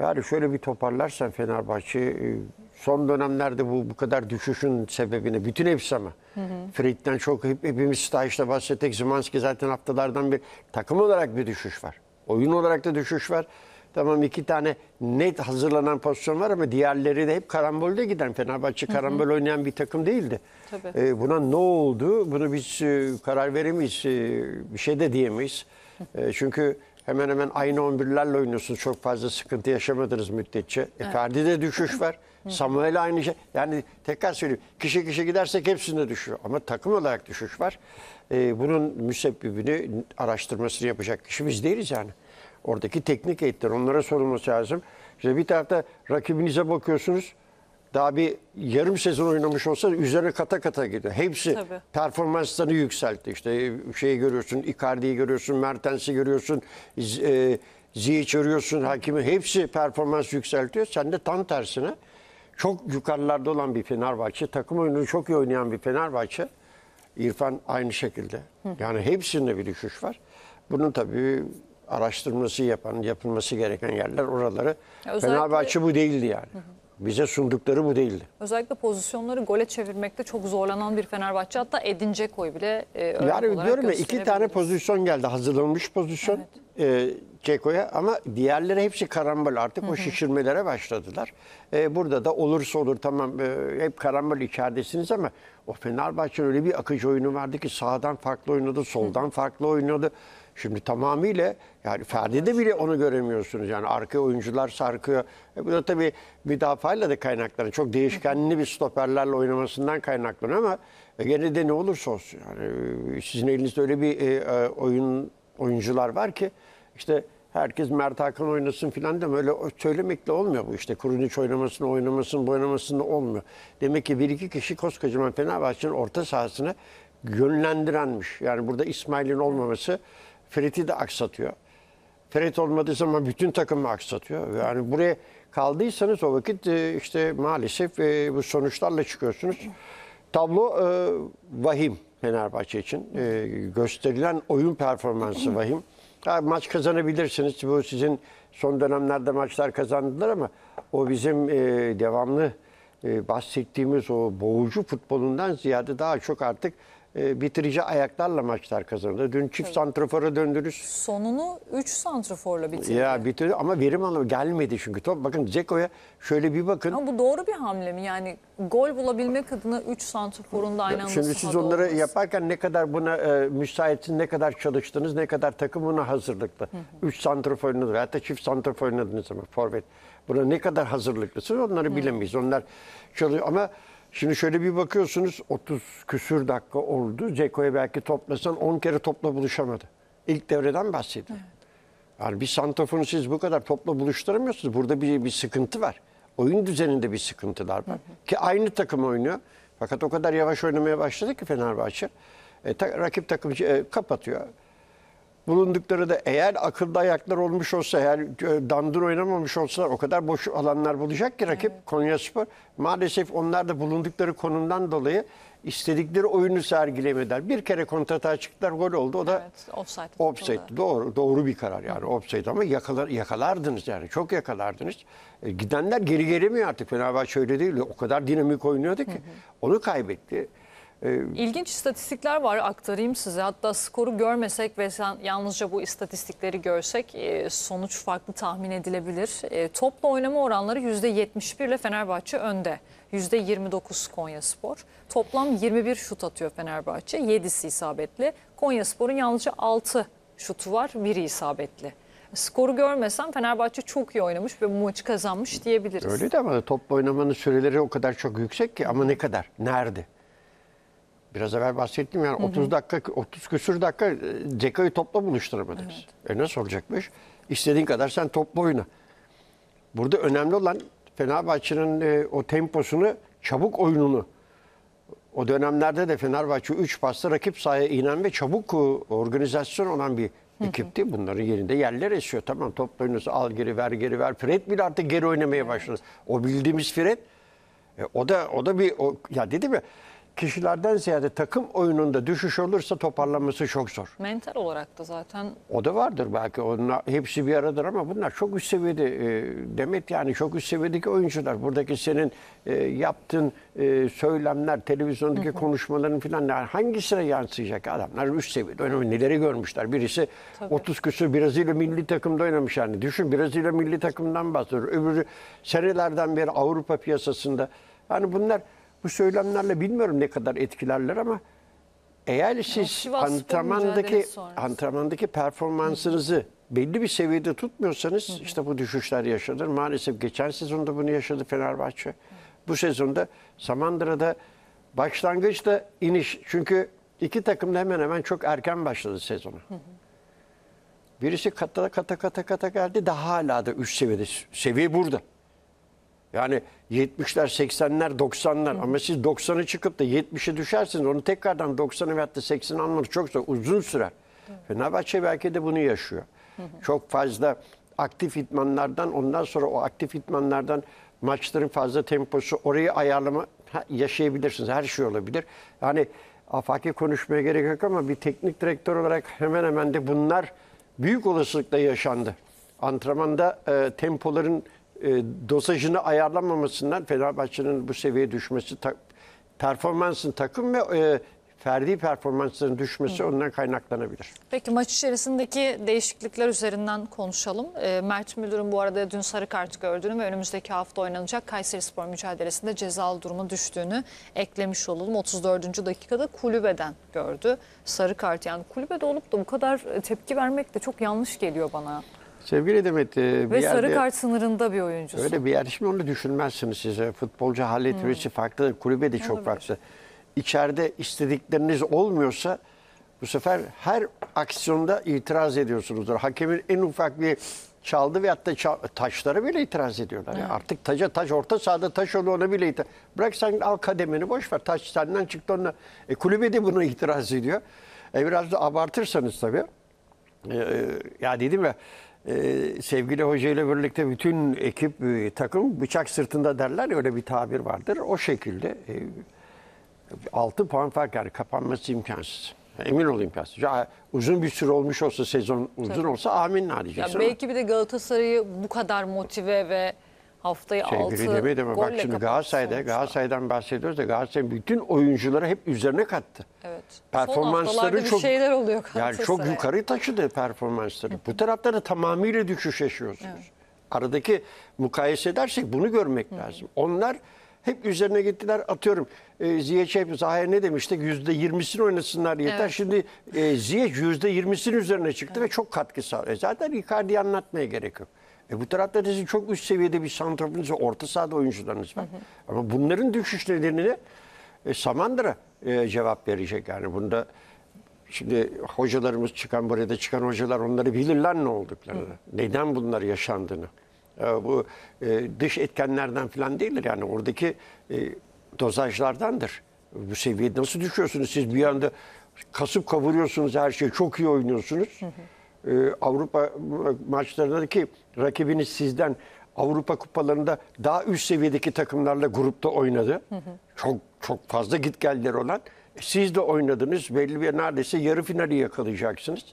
Yani şöyle bir toparlarsan Fenerbahçe e, son dönemlerde bu bu kadar düşüşün sebebini bütün hepsi ama. Fried'den çok hep, hepimiz Stahiç'te bahsettik. Zimanski zaten haftalardan bir takım olarak bir düşüş var. Oyun olarak da düşüş var. Tamam iki tane net hazırlanan pozisyon var ama diğerleri de hep karambolde giden. Fenerbahçe karambol hı hı. oynayan bir takım değildi. Tabii. E, buna ne oldu? Bunu biz e, karar veremeyiz. E, bir şey de diyemeyiz. E, çünkü hemen hemen aynı 11'lerle oynuyorsunuz. Çok fazla sıkıntı yaşamadınız müddetçe. E, evet. E, Ferdi'de düşüş var. Samuel aynı şey. Yani tekrar söyleyeyim. Kişi kişi gidersek hepsinde düşüyor. Ama takım olarak düşüş var. E, bunun müsebbibini araştırmasını yapacak kişi biz değiliz yani. Oradaki teknik eğitimler onlara sorulması lazım. İşte bir tarafta rakibinize bakıyorsunuz daha bir yarım sezon oynamış olsa üzerine kata kata gidiyor. Hepsi Tabii. performanslarını yükseltti. İşte şeyi görüyorsun, Icardi'yi görüyorsun, Mertens'i görüyorsun, e, Ziyech görüyorsun, Hakimi. Hepsi performans yükseltiyor. Sen de tam tersine çok yukarılarda olan bir Fenerbahçe, takım oyunu çok iyi oynayan bir Fenerbahçe. İrfan aynı şekilde. Yani hepsinde bir düşüş var. Bunun tabii araştırması yapan, yapılması gereken yerler oraları. Özellikle... Fenerbahçe bu değildi yani. Hı hı. Bize sundukları bu değildi. Özellikle pozisyonları gole çevirmekte çok zorlanan bir Fenerbahçe. Hatta Edin Dzeko'yu bile e, Yani diyorum ya iki tane pozisyon geldi. Hazırlanmış pozisyon evet. e, Ceko'ya ama diğerleri hepsi karambol. Artık hı hı. o şişirmelere başladılar. E, burada da olursa olur tamam e, hep karambol içeridesiniz ama o Fenerbahçe'nin öyle bir akıcı oyunu vardı ki sağdan farklı oynadı, soldan hı. farklı oynadı. Şimdi tamamıyla yani Ferdi'de bile onu göremiyorsunuz. Yani arka oyuncular sarkıyor. E bu da tabii müdafayla da kaynaklanıyor. Çok değişkenli bir stoperlerle oynamasından kaynaklanıyor ama e, gene de ne olursa olsun. Yani e, sizin elinizde öyle bir e, e, oyun oyuncular var ki işte herkes Mert Hakan oynasın filan deme öyle söylemekle olmuyor bu işte. kurunç oynamasını oynamasın bu oynamasını olmuyor. Demek ki bir iki kişi koskocaman Fenerbahçe'nin orta sahasını yönlendirenmiş. Yani burada İsmail'in olmaması Ferit'i de aksatıyor. Ferit olmadığı zaman bütün takımı aksatıyor. Yani buraya kaldıysanız o vakit e, işte maalesef e, bu sonuçlarla çıkıyorsunuz. Tablo e, vahim Fenerbahçe için. Gösterilen oyun performansı vahim. maç kazanabilirsiniz. Bu sizin son dönemlerde maçlar kazandılar ama o bizim devamlı bahsettiğimiz o boğucu futbolundan ziyade daha çok artık e, bitirici ayaklarla maçlar kazandı. Dün çift evet. santrafora döndürüş. Sonunu 3 santraforla bitirdi. Ya bitirdi ama verim alanı gelmedi çünkü top. Bakın Ceko'ya şöyle bir bakın. Ama bu doğru bir hamle mi? Yani gol bulabilmek adına 3 santraforun da aynı anda Şimdi siz onları olması. yaparken ne kadar buna e, müsaitsin, ne kadar çalıştınız, ne kadar takım buna hazırlıklı. 3 santrafor oynadınız hatta çift santrafor oynadınız ama forvet. Buna ne kadar hazırlıklısınız onları bilemeyiz. Onlar çalışıyor ama Şimdi şöyle bir bakıyorsunuz 30 küsür dakika oldu. Ceko'ya belki toplasan 10 kere topla buluşamadı. İlk devreden bahsediyorum. Evet. Yani bir santrafonu siz bu kadar topla buluşturamıyorsunuz. Burada bir, bir sıkıntı var. Oyun düzeninde bir sıkıntılar var. Hı Ki aynı takım oynuyor. Fakat o kadar yavaş oynamaya başladı ki Fenerbahçe. E, ta, rakip takım e, kapatıyor bulundukları da eğer akılda ayaklar olmuş olsa eğer e, dandır oynamamış olsalar o kadar boş alanlar bulacak ki rakip evet. Konya Spor. Maalesef onlar da bulundukları konumdan dolayı istedikleri oyunu sergilemediler. Bir kere kontrata çıktılar gol oldu. O da evet, offside. Doğru, doğru bir karar yani Hı. offside ama yakalar, yakalardınız yani çok yakalardınız. E, gidenler geri gelemiyor artık Fenerbahçe öyle değil. O kadar dinamik oynuyordu ki Hı. hı. onu kaybetti. Ee, İlginç istatistikler var aktarayım size. Hatta skoru görmesek ve yalnızca bu istatistikleri görsek e, sonuç farklı tahmin edilebilir. E, Toplu oynama oranları %71 ile Fenerbahçe önde. %29 Konya Spor. Toplam 21 şut atıyor Fenerbahçe. 7'si isabetli. Konya Spor'un yalnızca 6 şutu var. Biri isabetli skoru görmesem Fenerbahçe çok iyi oynamış ve bu maçı kazanmış diyebiliriz. Öyle de ama topla oynamanın süreleri o kadar çok yüksek ki ama ne kadar? Nerede? Biraz evvel bahsettim yani 30 dakika 30 küsür dakika Zeka'yı e, topla buluşturamadınız. Evet. E ne soracakmış? İstediğin kadar sen topla oyna. Burada önemli olan Fenerbahçe'nin e, o temposunu, çabuk oyununu. O dönemlerde de Fenerbahçe 3 pasta rakip sahaya inen ve çabuk e, organizasyon olan bir ekipti. Bunların yerinde yerler esiyor. Tamam topla oynuyorsa al geri ver geri ver. Fred bile artık geri oynamaya başladı. O bildiğimiz Fred e, o da o da bir o, ya dedi mi kişilerden ziyade takım oyununda düşüş olursa toparlanması çok zor. Mental olarak da zaten. O da vardır belki. Onlar hepsi bir aradır ama bunlar çok üst seviyede. E, Demet yani çok üst seviyedeki oyuncular. Buradaki senin e, yaptığın e, söylemler, televizyondaki hı hı. konuşmaların falan yani hangisine yansıyacak? Adamlar üst seviyede oynamış. Neleri görmüşler? Birisi Tabii. 30 küsur Brezilya milli takımda oynamış yani. Düşün Brezilya milli takımdan bahsediyor. Öbürü senelerden beri Avrupa piyasasında. Yani bunlar bu söylemlerle bilmiyorum ne kadar etkilerler ama eğer siz antrenmandaki antrenmandaki performansınızı belli bir seviyede tutmuyorsanız işte bu düşüşler yaşanır. Maalesef geçen sezonda bunu yaşadı Fenerbahçe. Bu sezonda Samandıra'da başlangıçta iniş. Çünkü iki takım da hemen hemen çok erken başladı sezonu. Birisi kata kata kata kata geldi daha hala da üst seviyede. Seviye burada. Yani 70'ler, 80'ler, 90'lar ama siz 90'ı çıkıp da 70'e düşersiniz. Onu tekrardan 90'ı veyahut da 80'i almanız çok zor, uzun sürer. Hı. Fenerbahçe belki de bunu yaşıyor. Çok fazla aktif itmanlardan ondan sonra o aktif itmanlardan maçların fazla temposu orayı ayarlama yaşayabilirsiniz. Her şey olabilir. Yani afaki konuşmaya gerek yok ama bir teknik direktör olarak hemen hemen de bunlar büyük olasılıkla yaşandı. Antrenmanda e, tempoların e, dosajını ayarlamamasından Fenerbahçe'nin bu seviyeye düşmesi performansın takım ve e, ferdi performansların düşmesi Hı. ondan kaynaklanabilir. Peki maç içerisindeki değişiklikler üzerinden konuşalım. E, Mert Müldür'ün bu arada dün sarı kart gördüğünü ve önümüzdeki hafta oynanacak Kayseri Spor mücadelesinde cezalı duruma düştüğünü eklemiş olalım. 34. dakikada kulübeden gördü sarı kart. Yani kulübede olup da bu kadar tepki vermek de çok yanlış geliyor bana. Sevgili Demet e, bir Ve yerde, sarı kart sınırında bir oyuncu. Öyle bir yer. Şimdi onu düşünmezsiniz size. Futbolcu hallet hmm. farklı, kulübe de çok Olabilir. farklı. İçeride istedikleriniz olmuyorsa bu sefer her aksiyonda itiraz ediyorsunuzdur. Hakemin en ufak bir çaldı ve hatta taşlara bile itiraz ediyorlar. Yani artık taca taş orta sahada taş oldu ona bile itiraz. Bırak sen al kademini boş ver taş senden çıktı onunla. E, kulübe de buna itiraz ediyor. E, biraz da abartırsanız tabii. E, e ya dedim ya ee, sevgili hoca ile birlikte bütün ekip, e, takım bıçak sırtında derler öyle bir tabir vardır. O şekilde e, 6 puan fark yani kapanması imkansız. Emin olayım imkansız. Ya, uzun bir süre olmuş olsa sezon uzun Tabii. olsa amin ne diyeceksin. Ya belki bir de Galatasaray'ı bu kadar motive ve Haftayı şey, 6 golle de, Bak şimdi Galatasaray'da, Galatasaray'dan bahsediyoruz da Galatasaray'ın bütün oyuncuları hep üzerine kattı. Evet. Performansları çok, şeyler oluyor yani çok yukarı taşıdı performansları. Bu tarafta da tamamıyla düşüş yaşıyorsunuz. Evet. Aradaki mukayese edersek bunu görmek Hı. lazım. Onlar hep üzerine gittiler. Atıyorum e, Ziyeç hep Zahir ne demişti? Yüzde yirmisini oynasınlar yeter. Evet. Şimdi e, Ziyeç yüzde yirmisinin üzerine çıktı evet. ve çok katkı sağladı. E, zaten Icardi'yi anlatmaya gerek yok. E bu tarafta da çok üst seviyede bir santraforunuz var. Orta sahada oyuncularınız var. Hı hı. Ama bunların düşüş nedenine e, Samandıra e, cevap verecek. Yani bunda şimdi hocalarımız çıkan buraya da çıkan hocalar onları bilirler ne olduklarını. Hı. Neden bunlar yaşandığını. E, bu e, dış etkenlerden falan değildir. Yani oradaki e, dozajlardandır. Bu seviyede nasıl düşüyorsunuz? Siz bir anda kasıp kavuruyorsunuz her şeyi. Çok iyi oynuyorsunuz. Hı hı e, Avrupa maçlarındaki rakibiniz sizden Avrupa kupalarında daha üst seviyedeki takımlarla grupta oynadı. Hı hı. Çok çok fazla git geldiler olan. E, siz de oynadınız. Belli bir neredeyse yarı finali yakalayacaksınız.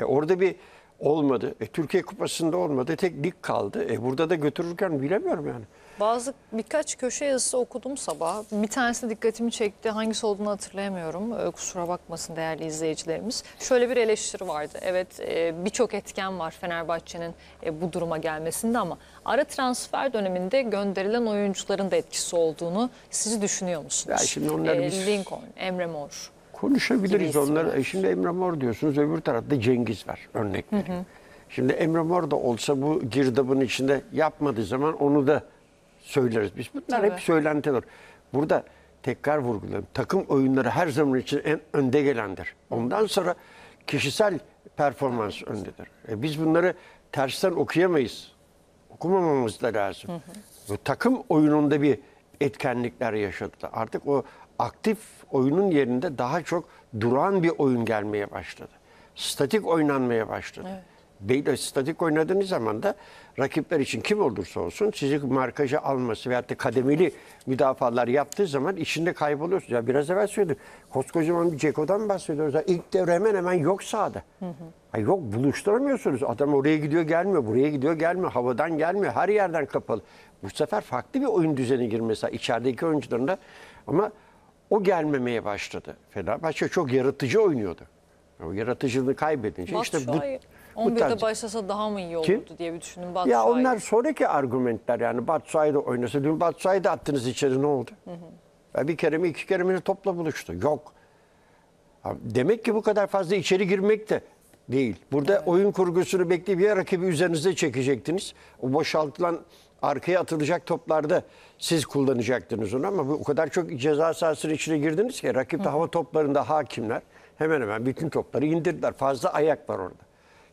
E orada bir olmadı. E Türkiye Kupası'nda olmadı. Tek lig kaldı. E burada da götürürken bilemiyorum yani. Bazı birkaç köşe yazısı okudum sabah. Bir tanesi dikkatimi çekti. Hangisi olduğunu hatırlayamıyorum. Ee, kusura bakmasın değerli izleyicilerimiz. Şöyle bir eleştiri vardı. Evet e, birçok etken var Fenerbahçe'nin e, bu duruma gelmesinde ama ara transfer döneminde gönderilen oyuncuların da etkisi olduğunu sizi düşünüyor musunuz? Ya şimdi onları e, biz- Lincoln, Emre Mor. Konuşabiliriz onları. E, Şimdi Emre Mor diyorsunuz, öbür tarafta Cengiz var örnek vereyim. Şimdi Emre Mor da olsa bu girdabın içinde yapmadığı zaman onu da söyleriz biz. Bunlar Tabii. hep söylentiler. Burada tekrar vurgulayayım. Takım oyunları her zaman için en önde gelendir. Ondan sonra kişisel performans evet. öndedir. E biz bunları tersten okuyamayız. Okumamamız da lazım. Bu takım oyununda bir etkenlikler yaşadı. Artık o aktif oyunun yerinde daha çok duran bir oyun gelmeye başladı. Statik oynanmaya başladı. Evet. Beyler statik oynadığınız zaman da rakipler için kim olursa olsun sizi markaja alması veyahut da kademeli müdafalar yaptığı zaman içinde kayboluyorsunuz. Ya biraz evvel söyledim. Koskocaman bir Ceko'dan bahsediyoruz. Ya ilk devre hemen hemen yok sahada. Hı hı. yok buluşturamıyorsunuz. Adam oraya gidiyor gelmiyor, buraya gidiyor gelmiyor, havadan gelmiyor, her yerden kapalı. Bu sefer farklı bir oyun düzeni girmesi içerideki oyuncuların da ama o gelmemeye başladı. Fenerbahçe çok yaratıcı oynuyordu. O yaratıcılığını kaybedince Bak işte bu, 11'de tarz... başlasa daha mı iyi olurdu Kim? diye bir düşündüm Batshuayi. Ya onlar sonraki argümentler yani Batshuayi de oynasa. Dün Batshuayi de attınız içeri ne oldu? Hı hı. bir kere mi iki kere mi topla buluştu. Yok. Demek ki bu kadar fazla içeri girmek de değil. Burada evet. oyun kurgusunu bekleyip ya rakibi üzerinize çekecektiniz. O boşaltılan arkaya atılacak toplarda siz kullanacaktınız onu ama bu o kadar çok ceza sahasının içine girdiniz ki rakip de hava toplarında hakimler hemen hemen bütün topları indirdiler. Fazla ayak var orada.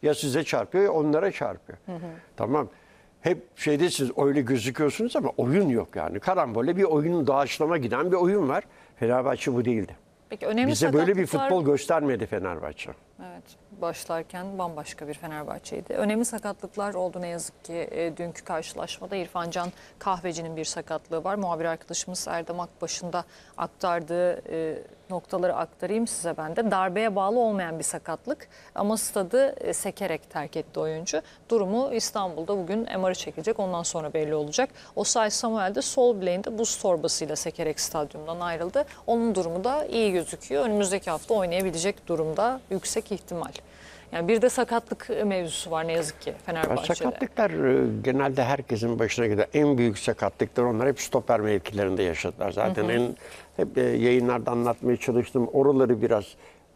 Ya size çarpıyor ya onlara çarpıyor. Hı hı. Tamam. Hep şeyde siz öyle gözüküyorsunuz ama oyun yok yani. Karambole bir oyunun doğaçlama giden bir oyun var. Fenerbahçe bu değildi. Peki önemli Bize böyle bir futbol göstermedi Fenerbahçe. Evet, başlarken bambaşka bir Fenerbahçe'ydi. Önemli sakatlıklar oldu ne yazık ki e, dünkü karşılaşmada. İrfan Can Kahveci'nin bir sakatlığı var. Muhabir arkadaşımız Erdem Akbaş'ında aktardığı e, noktaları aktarayım size ben de. Darbeye bağlı olmayan bir sakatlık ama stadı e, sekerek terk etti oyuncu. Durumu İstanbul'da bugün MR'ı çekecek ondan sonra belli olacak. Osay Samuel de sol bileğinde buz torbasıyla sekerek stadyumdan ayrıldı. Onun durumu da iyi gözüküyor. Önümüzdeki hafta oynayabilecek durumda yüksek yüksek ihtimal. Yani bir de sakatlık e, mevzusu var ne yazık ki Fenerbahçe'de. Sakatlıklar e, genelde herkesin başına gider. En büyük sakatlıklar onlar hep stoper mevkilerinde yaşadılar. Zaten hı hı. en hep e, yayınlarda anlatmaya çalıştım. Oraları biraz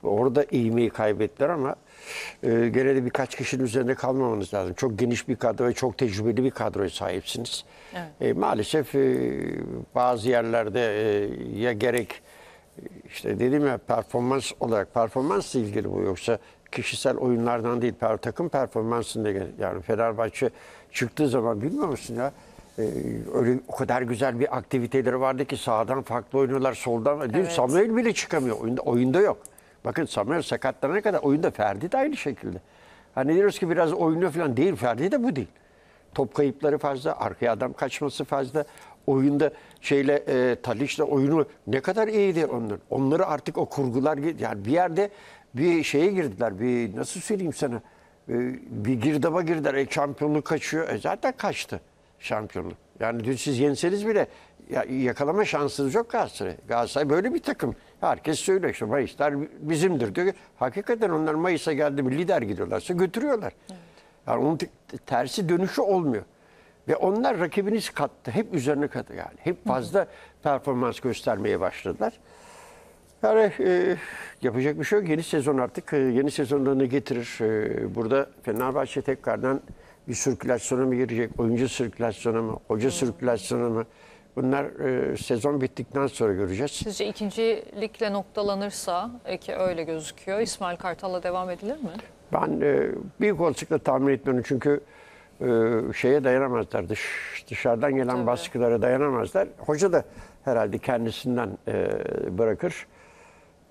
orada ivmeyi kaybettiler ama e, gene de birkaç kişinin üzerinde kalmamanız lazım. Çok geniş bir kadro ve çok tecrübeli bir kadroya sahipsiniz. Evet. E, maalesef e, bazı yerlerde e, ya gerek işte dedim ya performans olarak performansla ilgili bu yoksa kişisel oyunlardan değil per, takım performansında yani Fenerbahçe çıktığı zaman bilmiyor musun ya e, öyle o kadar güzel bir aktiviteleri vardı ki sağdan farklı oynuyorlar soldan değil evet. Samuel bile çıkamıyor oyunda oyunda yok. Bakın Samuel sakatlanana kadar oyunda Ferdi de aynı şekilde. Hani diyoruz ki biraz oynuyor falan değil Ferdi de bu değil. Top kayıpları fazla, arkaya adam kaçması fazla oyunda şeyle e, Taliş'le oyunu ne kadar iyiydi onların. Onları artık o kurgular yani bir yerde bir şeye girdiler. Bir nasıl söyleyeyim sana? E, bir girdaba girdiler. E, şampiyonluk kaçıyor. E, zaten kaçtı şampiyonluk. Yani dün siz yenseniz bile ya, yakalama şansınız yok Galatasaray. Galatasaray böyle bir takım. Herkes söylüyor işte Mayıslar bizimdir diyor. Hakikaten onlar Mayıs'a geldi mi lider gidiyorlarsa götürüyorlar. Evet. Yani onun tersi dönüşü olmuyor. Ve onlar rakibiniz kattı. Hep üzerine kattı yani. Hep fazla performans göstermeye başladılar. Yani e, yapacak bir şey yok. Yeni sezon artık e, yeni sezonlarını getirir? E, burada Fenerbahçe tekrardan bir sirkülasyona mı girecek? Oyuncu sirkülasyona mı? Hoca sirkülasyona mı? Bunlar e, sezon bittikten sonra göreceğiz. Sizce ikincilikle noktalanırsa e, ki öyle gözüküyor. İsmail Kartal'la devam edilir mi? Ben e, büyük olasılıkla tahmin etmiyorum. Çünkü e, şeye dayanamazlar. Dış, dışarıdan gelen Tabii. baskılara dayanamazlar. Hoca da herhalde kendisinden e, bırakır.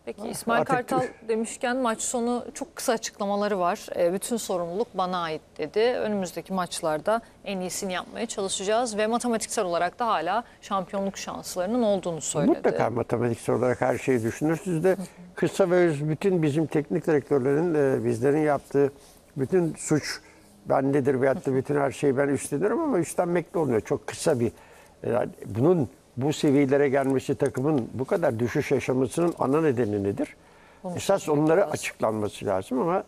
Peki İsmail Artık... Kartal demişken maç sonu çok kısa açıklamaları var. E, bütün sorumluluk bana ait dedi. Önümüzdeki maçlarda en iyisini yapmaya çalışacağız ve matematiksel olarak da hala şampiyonluk şanslarının olduğunu söyledi. Mutlaka matematiksel olarak her şeyi düşünürsünüz de kısa ve öz bütün bizim teknik direktörlerin e, bizlerin yaptığı bütün suç bendedir veyahut da bütün her şeyi ben üstlenirim ama üstlenmekle olmuyor. Çok kısa bir yani e, bunun bu seviyelere gelmesi takımın bu kadar düşüş yaşamasının ana nedeni nedir? Onu Esas onlara lazım. açıklanması lazım ama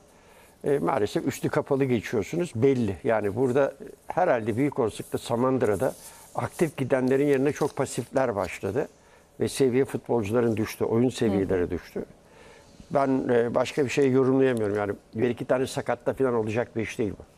e, maalesef üstü kapalı geçiyorsunuz belli. Yani burada herhalde büyük olasılıkla Samandıra'da aktif gidenlerin yerine çok pasifler başladı. Ve seviye futbolcuların düştü, oyun seviyeleri Hı. düştü. Ben e, başka bir şey yorumlayamıyorum yani. Bir iki tane sakatta falan olacak bir iş değil bu.